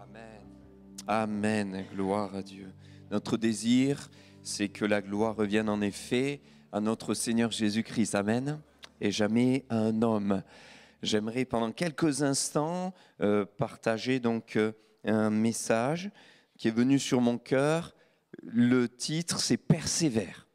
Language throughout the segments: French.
Amen. Amen. Gloire à Dieu. Notre désir, c'est que la gloire revienne en effet à notre Seigneur Jésus-Christ. Amen. Et jamais à un homme. J'aimerais pendant quelques instants euh, partager donc euh, un message qui est venu sur mon cœur. Le titre, c'est Persévère.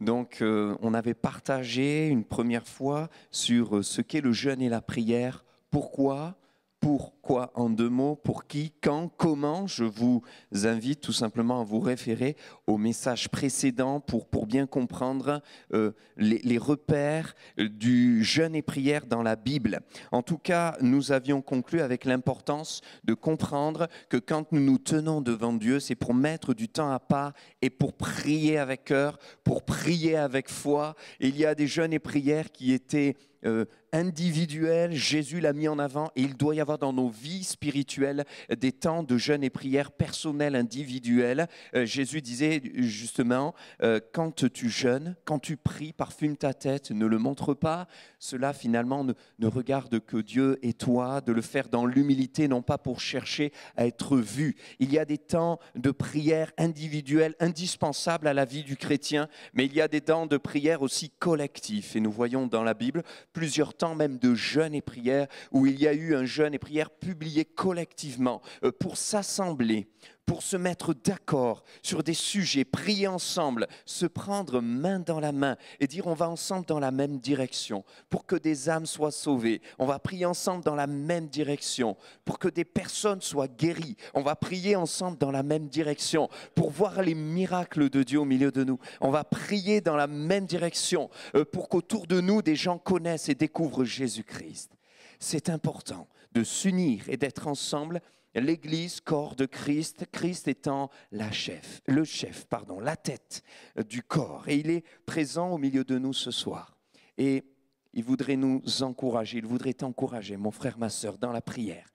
Donc, euh, on avait partagé une première fois sur ce qu'est le jeûne et la prière, pourquoi pourquoi en deux mots, pour qui, quand, comment. Je vous invite tout simplement à vous référer au message précédent pour, pour bien comprendre euh, les, repères euh, du jeûne et prière dans la Bible. En tout cas, nous avions conclu avec l'importance de comprendre que quand nous nous tenons devant Dieu, c'est pour mettre du temps à pas et pour prier avec cœur, pour prier avec foi. il y a des jeûnes et prières qui étaient... Euh, individuel, Jésus l'a mis en avant et il doit y avoir dans nos vies spirituelles des temps de jeûne et prière personnelle, individuelle. Euh, Jésus disait justement, euh, quand tu jeûnes, quand tu pries, parfume ta tête, ne le montre pas. Cela finalement ne, regarde que Dieu et toi, de le faire dans l'humilité, non pas pour chercher à être vu. Il y a des temps de prière individuelle indispensables à la vie du chrétien, mais il y a des temps de prière aussi collectifs. Et nous voyons dans la Bible plusieurs temps même de jeûne et prière, où il y a eu un jeûne et prière publié collectivement euh, pour s'assembler, pour se mettre d'accord sur des sujets, prier ensemble, se prendre main dans la main et dire on va ensemble dans la même direction pour que des âmes soient sauvées. On va prier ensemble dans la même direction pour que des personnes soient guéries. On va prier ensemble dans la même direction pour voir les miracles de Dieu au milieu de nous. On va prier dans la même direction euh, pour qu'autour de nous des gens connaissent et découvrent Jésus-Christ. C'est important de s'unir et d'être ensemble l'Église, corps de Christ, Christ étant la chef, le chef, pardon, la tête du corps. Et il est présent au milieu de nous ce soir. Et il voudrait nous encourager, il voudrait encourager mon frère, ma sœur, dans la prière,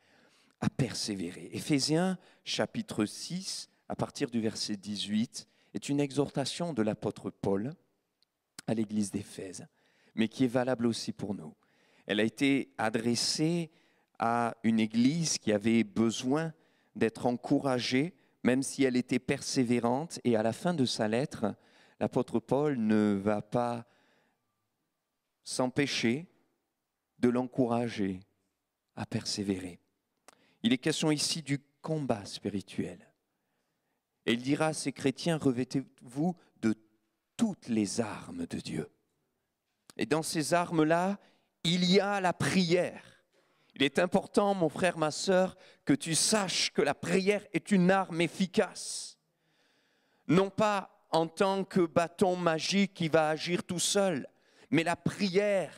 à persévérer. Éphésiens chapitre 6, à partir du verset 18, est une exhortation de l'apôtre Paul à l'Église d'Éphèse, mais qui est valable aussi pour nous. Elle a été adressée à une Église qui avait besoin d'être encouragée, même si elle était persévérante. Et à la fin de sa lettre, l'apôtre Paul ne va pas s'empêcher de l'encourager à persévérer. Il est question ici du combat spirituel. Et il dira à ces chrétiens, revêtez-vous de toutes les armes de Dieu. Et dans ces armes-là, il y a la prière. Il est important, mon frère, ma sœur, que tu saches que la prière est une arme efficace. Non pas en tant que bâton magique qui va agir tout seul, mais la prière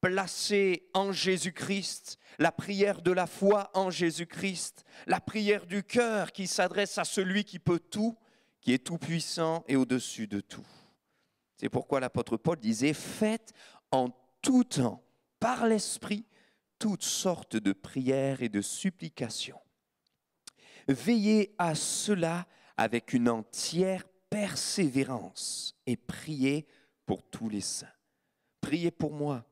placée en Jésus-Christ, la prière de la foi en Jésus-Christ, la prière du cœur qui s'adresse à celui qui peut tout, qui est tout-puissant et au-dessus de tout. C'est pourquoi l'apôtre Paul disait, faites en tout temps, par l'Esprit, toutes sortes de prières et de supplications. Veillez à cela avec une entière persévérance et priez pour tous les saints. Priez pour moi,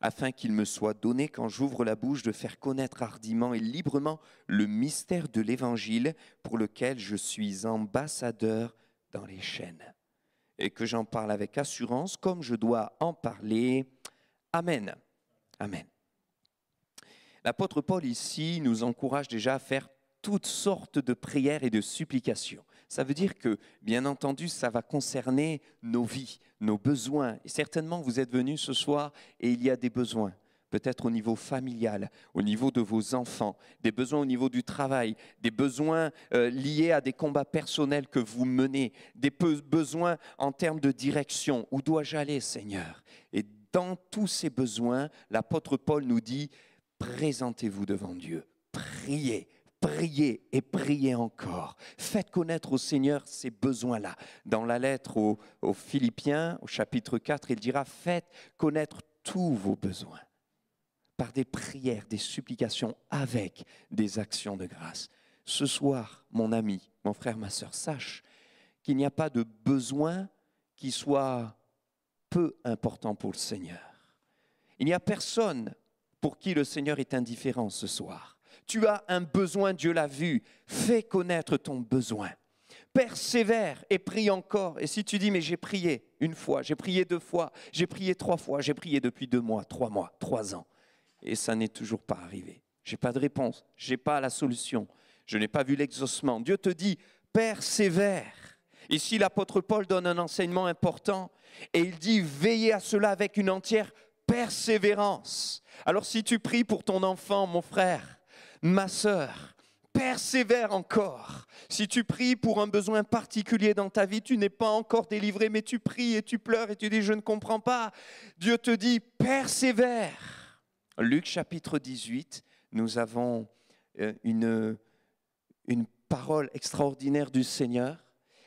afin qu'il me soit donné quand j'ouvre la bouche de faire connaître hardiment et librement le mystère de l'Évangile pour lequel je suis ambassadeur dans les chaînes, et que j'en parle avec assurance comme je dois en parler. Amen. Amen. L'apôtre Paul ici nous encourage déjà à faire toutes sortes de prières et de supplications. Ça veut dire que, bien entendu, ça va concerner nos vies, nos besoins. Et certainement, vous êtes venus ce soir et il y a des besoins peut-être au niveau familial, au niveau de vos enfants, des besoins au niveau du travail, des besoins euh, liés à des combats personnels que vous menez, des besoins en termes de direction. Où dois-je aller, Seigneur Et dans tous ces besoins, l'apôtre Paul nous dit, Présentez-vous devant Dieu. Priez, priez et priez encore. Faites connaître au Seigneur ces besoins-là. Dans la lettre aux, Philippiens, au chapitre 4, il dira, faites connaître tous vos besoins par des prières, des supplications, avec des actions de grâce. Ce soir, mon ami, mon frère, ma sœur, sache qu'il n'y a pas de besoin qui soit peu important pour le Seigneur. Il n'y a personne pour qui le Seigneur est indifférent ce soir. Tu as un besoin, Dieu l'a vu. Fais connaître ton besoin. Persévère et prie encore. Et si tu dis, mais j'ai prié une fois, j'ai prié deux fois, j'ai prié trois fois, j'ai prié depuis deux mois, trois mois, trois ans, et ça n'est toujours pas arrivé. J'ai pas de réponse, j'ai pas la solution, je n'ai pas vu l'exaucement. Dieu te dit, persévère. Ici, l'apôtre Paul donne un enseignement important et il dit veillez à cela avec une entière persévérance. Alors si tu pries pour ton enfant, mon frère, ma sœur, persévère encore. Si tu pries pour un besoin particulier dans ta vie, tu n'es pas encore délivré, mais tu pries et tu pleures et tu dis, je ne comprends pas. Dieu te dit, persévère. Luc chapitre 18, nous avons euh, une, une parole extraordinaire du Seigneur.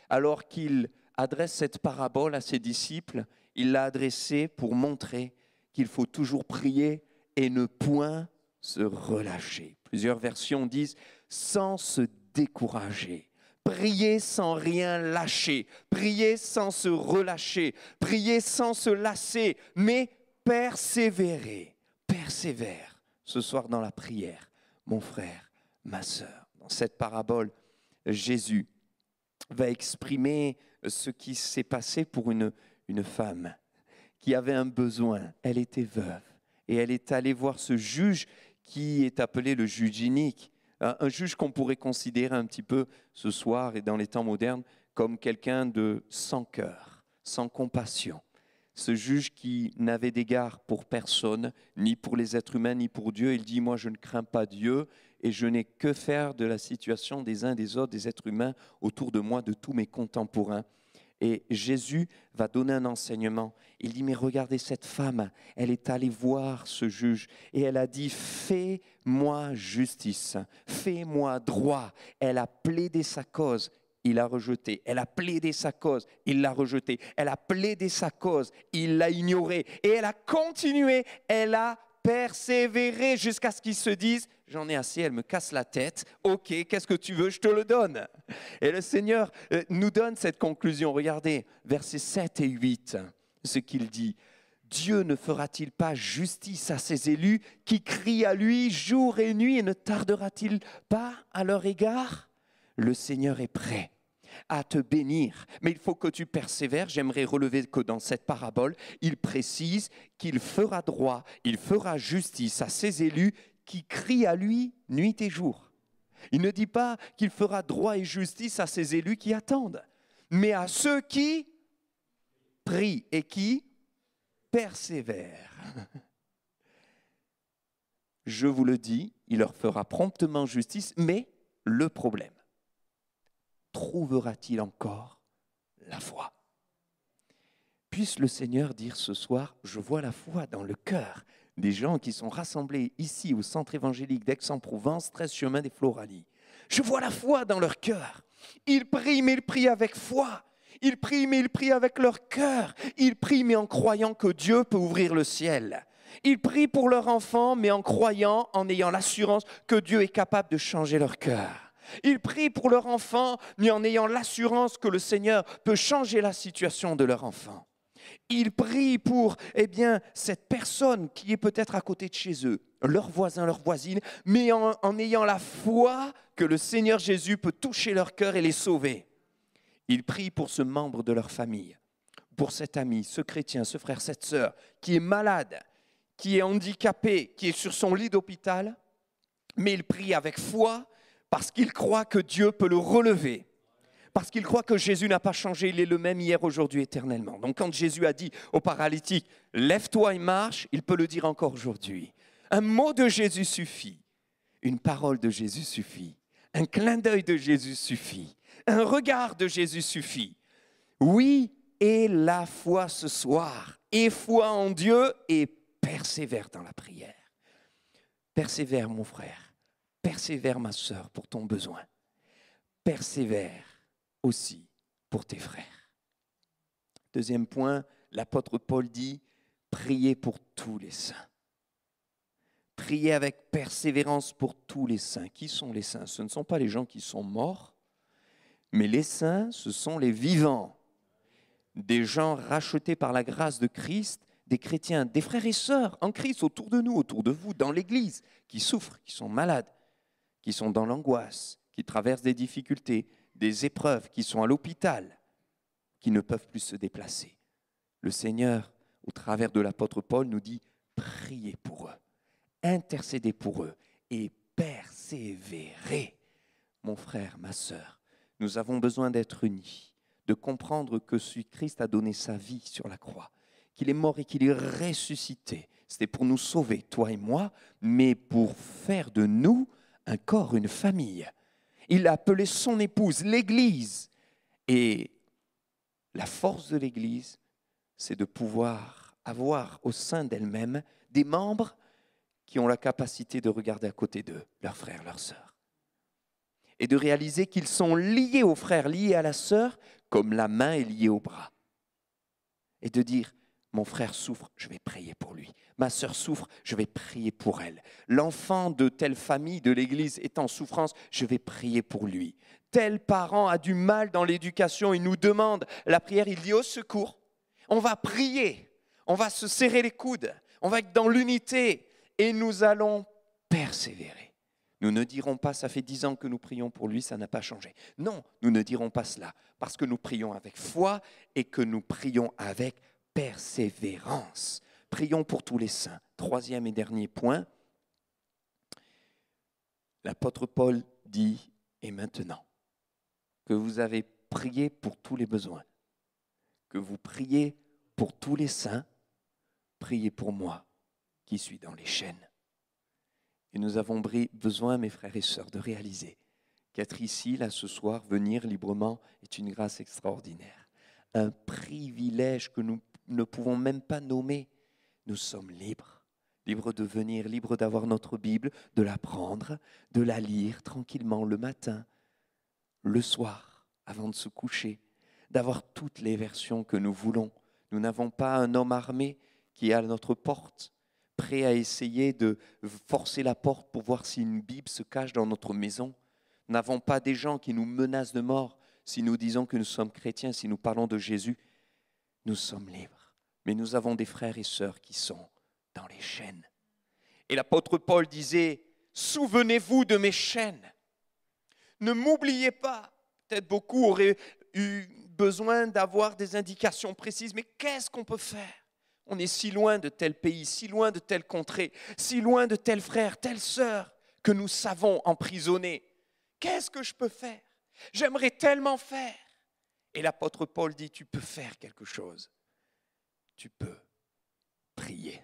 Alors qu'il adresse cette parabole à ses disciples, il l'a adressée pour montrer il faut toujours prier et ne point se relâcher. Plusieurs versions disent sans se décourager. prier sans rien lâcher, prier sans se relâcher, prier sans se lasser, mais persévérer, persévère ce soir dans la prière, mon frère, ma sœur. Dans cette parabole, Jésus va exprimer ce qui s'est passé pour une, une femme qui avait un besoin. Elle était veuve et elle est allée voir ce juge qui est appelé le juge unique, hein, un, juge qu'on pourrait considérer un petit peu ce soir et dans les temps modernes comme quelqu'un de sans cœur, sans compassion. Ce juge qui n'avait d'égard pour personne, ni pour les êtres humains, ni pour Dieu, il dit, moi je ne crains pas Dieu et je n'ai que faire de la situation des uns des autres, des êtres humains autour de moi, de tous mes contemporains. Et Jésus va donner un enseignement. Il dit, mais regardez cette femme, elle est allée voir ce juge et elle a dit, fais-moi justice, fais-moi droit. Elle a plaidé sa cause, il l'a rejeté. Elle a plaidé sa cause, il l'a rejeté. Elle a plaidé sa cause, il l'a ignoré. Et elle a continué, elle a persévéré jusqu'à ce qu'ils se disent, j'en ai assez, elle me casse la tête. Ok, qu'est-ce que tu veux, je te le donne. Et le Seigneur euh, nous donne cette conclusion. Regardez, versets 7 et 8, ce qu'il dit. Dieu ne fera-t-il pas justice à ses élus qui crient à lui jour et nuit et ne tardera-t-il pas à leur égard Le Seigneur est prêt à te bénir, mais il faut que tu persévères. J'aimerais relever que dans cette parabole, il précise qu'il fera droit, il fera justice à ses élus qui crie à lui nuit et jour. Il ne dit pas qu'il fera droit et justice à ses élus qui attendent, mais à ceux qui prient et qui persévèrent. Je vous le dis, il leur fera promptement justice, mais le problème, trouvera-t-il encore la foi Puisse le Seigneur dire ce soir, je vois la foi dans le cœur, des gens qui sont rassemblés ici au centre évangélique d'Aix-en-Provence, 13 chemin des Floralies. Je vois la foi dans leur cœur. Ils prient, mais ils prient avec foi. Ils prient, mais ils prient avec leur cœur. Ils prient, mais en croyant que Dieu peut ouvrir le ciel. Ils prient pour leurs enfants, mais en croyant, en ayant l'assurance que Dieu est capable de changer leur cœur. Ils prient pour leurs enfants, mais en ayant l'assurance que le Seigneur peut changer la situation de leur enfant. Ils prient pour eh bien, cette personne qui est peut-être à côté de chez eux, leur voisin, leur voisine, mais en, ayant la foi que le Seigneur Jésus peut toucher leur cœur et les sauver. Il prient pour ce membre de leur famille, pour cet ami, ce chrétien, ce frère, cette sœur, qui est malade, qui est handicapé, qui est sur son lit d'hôpital, mais il prie avec foi parce qu'il croit que Dieu peut le relever parce qu'il croit que Jésus n'a pas changé, il est le même hier, aujourd'hui, éternellement. Donc quand Jésus a dit au paralytique, lève-toi et marche, il peut le dire encore aujourd'hui. Un mot de Jésus suffit, une parole de Jésus suffit, un clin d'œil de Jésus suffit, un regard de Jésus suffit. Oui, et la foi ce soir, et foi en Dieu, et persévère dans la prière. Persévère mon frère, persévère ma soeur, pour ton besoin. Persévère aussi pour tes frères. Deuxième point, l'apôtre Paul dit, priez pour tous les saints. Priez avec persévérance pour tous les saints. Qui sont les saints Ce ne sont pas les gens qui sont morts, mais les saints, ce sont les vivants, des gens rachetés par la grâce de Christ, des chrétiens, des frères et sœurs en Christ autour de nous, autour de vous, dans l'Église, qui souffrent, qui sont malades, qui sont dans l'angoisse, qui traversent des difficultés, des épreuves, qui sont à l'hôpital, qui ne peuvent plus se déplacer. Le Seigneur, au travers de l'apôtre Paul, nous dit, priez pour eux, intercédez pour eux et persévérez. Mon frère, ma sœur, nous avons besoin d'être unis, de comprendre que si Christ a donné sa vie sur la croix, qu'il est mort et qu'il est ressuscité, c'était pour nous sauver, toi et moi, mais pour faire de nous un corps, une famille, il a appelé son épouse, l'Église. Et la force de l'Église, c'est de pouvoir avoir au sein d'elle-même des membres qui ont la capacité de regarder à côté d'eux leurs frères, leurs sœurs. Et de réaliser qu'ils sont liés aux frères, liés à la sœur, comme la main est liée au bras. Et de dire, mon frère souffre, je vais prier pour lui. Ma sœur souffre, je vais prier pour elle. L'enfant de telle famille de l'Église est en souffrance, je vais prier pour lui. Tel parent a du mal dans l'éducation, il nous demande la prière, il dit au secours. On va prier, on va se serrer les coudes, on va être dans l'unité et nous allons persévérer. Nous ne dirons pas ça fait dix ans que nous prions pour lui, ça n'a pas changé. Non, nous ne dirons pas cela parce que nous prions avec foi et que nous prions avec persévérance. Prions pour tous les saints. Troisième et dernier point. L'apôtre Paul dit, et maintenant, que vous avez prié pour tous les besoins, que vous priez pour tous les saints, priez pour moi qui suis dans les chaînes. Et nous avons besoin, mes frères et sœurs, de réaliser qu'être ici, là, ce soir, venir librement, est une grâce extraordinaire, un privilège que nous ne pouvons même pas nommer. Nous sommes libres, libres de venir, libres d'avoir notre Bible, de la prendre, de la lire tranquillement le matin, le soir, avant de se coucher, d'avoir toutes les versions que nous voulons. Nous n'avons pas un homme armé qui est à notre porte, prêt à essayer de forcer la porte pour voir si une Bible se cache dans notre maison. Nous n'avons pas des gens qui nous menacent de mort si nous disons que nous sommes chrétiens, si nous parlons de Jésus. Nous sommes libres mais nous avons des frères et sœurs qui sont dans les chaînes. Et l'apôtre Paul disait, souvenez-vous de mes chaînes, ne m'oubliez pas. Peut-être beaucoup auraient eu besoin d'avoir des indications précises, mais qu'est-ce qu'on peut faire on est si loin de tel pays, si loin de telle contrée, si loin de tel frère, telle sœur que nous savons emprisonner. Qu'est-ce que je peux faire J'aimerais tellement faire. Et l'apôtre Paul dit, tu peux faire quelque chose tu peux prier.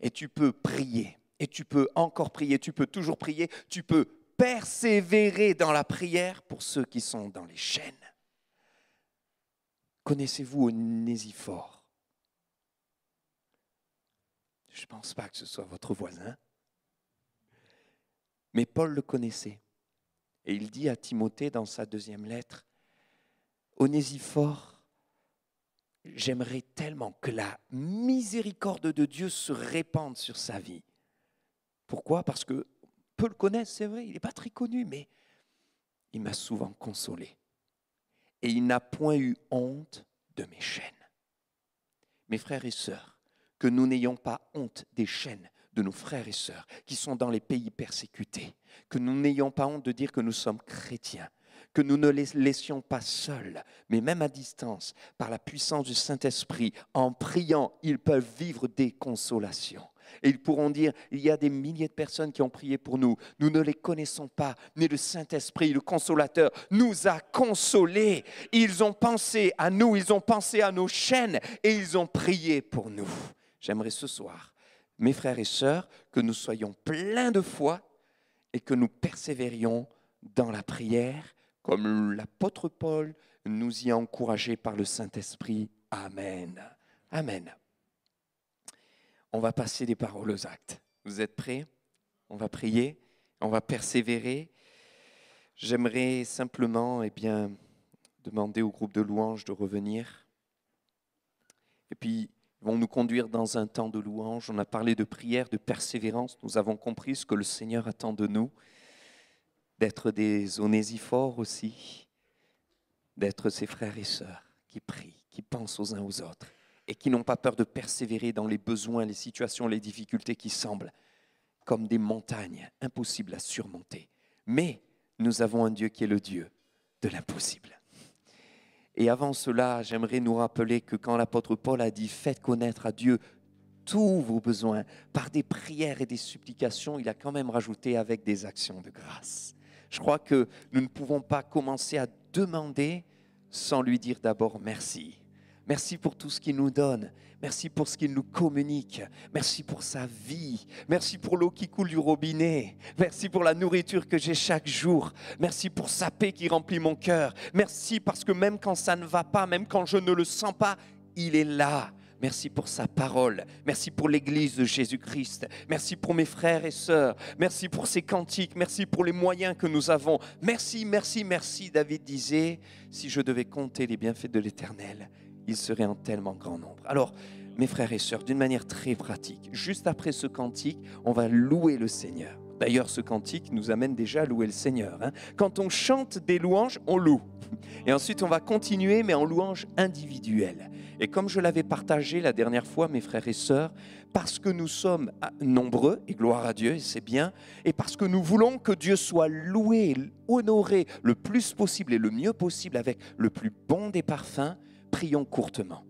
Et tu peux prier, et tu peux encore prier, tu peux toujours prier, tu peux persévérer dans la prière pour ceux qui sont dans les chaînes. Connaissez-vous Onésiphore Je ne pense pas que ce soit votre voisin. Mais Paul le connaissait. Et il dit à Timothée dans sa deuxième lettre, Onésiphore, j'aimerais tellement que la miséricorde de Dieu se répande sur sa vie. Pourquoi Parce que peu le connaissent, c'est vrai, il n'est pas très connu, mais il m'a souvent consolé. Et il n'a point eu honte de mes chaînes. Mes frères et sœurs, que nous n'ayons pas honte des chaînes de nos frères et sœurs qui sont dans les pays persécutés, que nous n'ayons pas honte de dire que nous sommes chrétiens, que nous ne les laissions pas seuls, mais même à distance, par la puissance du Saint-Esprit, en priant, ils peuvent vivre des consolations. Et ils pourront dire, il y a des milliers de personnes qui ont prié pour nous, nous ne les connaissons pas, mais le Saint-Esprit, le consolateur, nous a consolés. Ils ont pensé à nous, ils ont pensé à nos chaînes et ils ont prié pour nous. J'aimerais ce soir, mes frères et sœurs, que nous soyons pleins de foi et que nous persévérions dans la prière comme l'apôtre Paul nous y a encouragés par le Saint-Esprit. Amen. Amen. On va passer des paroles aux actes. Vous êtes prêts On va prier, on va persévérer. J'aimerais simplement eh bien, demander au groupe de louanges de revenir. Et puis, ils vont nous conduire dans un temps de louange. On a parlé de prière, de persévérance. Nous avons compris ce que le Seigneur attend de nous d'être des onésiphores aussi, d'être ces frères et sœurs qui prient, qui pensent aux uns aux autres et qui n'ont pas peur de persévérer dans les besoins, les situations, les difficultés qui semblent comme des montagnes impossibles à surmonter. Mais nous avons un Dieu qui est le Dieu de l'impossible. Et avant cela, j'aimerais nous rappeler que quand l'apôtre Paul a dit faites connaître à Dieu tous vos besoins par des prières et des supplications, il a quand même rajouté avec des actions de grâce je crois que nous ne pouvons pas commencer à demander sans lui dire d'abord merci. Merci pour tout ce qu'il nous donne. Merci pour ce qu'il nous communique. Merci pour sa vie. Merci pour l'eau qui coule du robinet. Merci pour la nourriture que j'ai chaque jour. Merci pour sa paix qui remplit mon cœur. Merci parce que même quand ça ne va pas, même quand je ne le sens pas, il est là. Merci pour sa parole. Merci pour l'Église de Jésus-Christ. Merci pour mes frères et sœurs. Merci pour ces cantiques. Merci pour les moyens que nous avons. Merci, merci, merci. David disait, si je devais compter les bienfaits de l'Éternel, ils seraient en tellement grand nombre. Alors, mes frères et sœurs, d'une manière très pratique, juste après ce cantique, on va louer le Seigneur. D'ailleurs, ce cantique nous amène déjà à louer le Seigneur. Hein. Quand on chante des louanges, on loue. Et ensuite, on va continuer, mais en louanges individuelles. Et comme je l'avais partagé la dernière fois, mes frères et sœurs, parce que nous sommes ah, nombreux, et gloire à Dieu, et c'est bien, et parce que nous voulons que Dieu soit loué, honoré le plus possible et le mieux possible avec le plus bon des parfums, prions courtement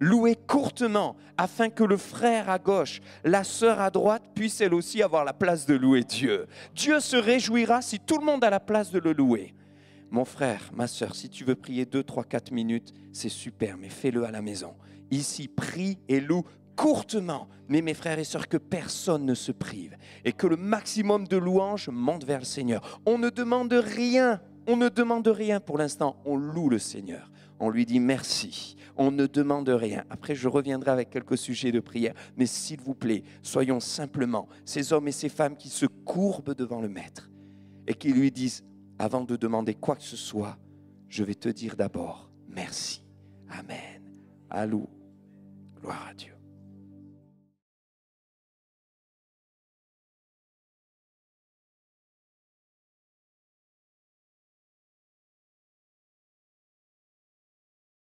louer courtement, afin que le frère à gauche, la sœur à droite, puisse elle aussi avoir la place de louer Dieu. Dieu se réjouira si tout le monde a la place de le louer. Mon frère, ma sœur, si tu veux prier 2, 3, 4 minutes, c'est super, mais fais-le à la maison. Ici, prie et loue courtement, mais mes frères et sœurs, que personne ne se prive et que le maximum de louanges monte vers le Seigneur. On ne demande rien on ne demande rien pour l'instant, on loue le Seigneur, on lui dit merci, on ne demande rien. Après, je reviendrai avec quelques sujets de prière, mais s'il vous plaît, soyons simplement ces hommes et ces femmes qui se courbent devant le Maître et qui lui disent, avant de demander quoi que ce soit, je vais te dire d'abord merci. Amen. Allô. Gloire à Dieu.